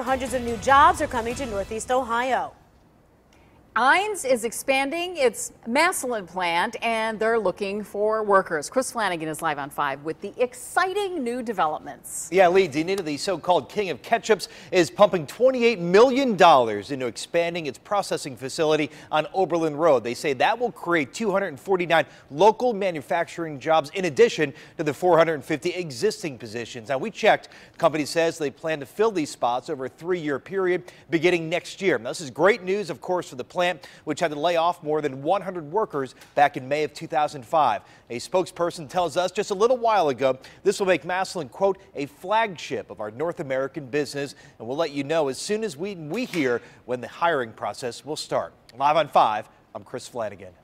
Hundreds of new jobs are coming to Northeast Ohio. Einz is expanding its Massillon plant and they're looking for workers. Chris Flanagan is live on 5 with the exciting new developments. Yeah, Lee, Danita, the so-called king of ketchups, is pumping $28 million into expanding its processing facility on Oberlin Road. They say that will create 249 local manufacturing jobs in addition to the 450 existing positions. Now, we checked. The company says they plan to fill these spots over a three-year period beginning next year. Now, this is great news, of course, for the plant plant, which had to lay off more than 100 workers back in May of 2005. A spokesperson tells us just a little while ago this will make Maslin, quote, a flagship of our North American business, and we'll let you know as soon as we, we hear when the hiring process will start. Live on 5, I'm Chris Flanagan.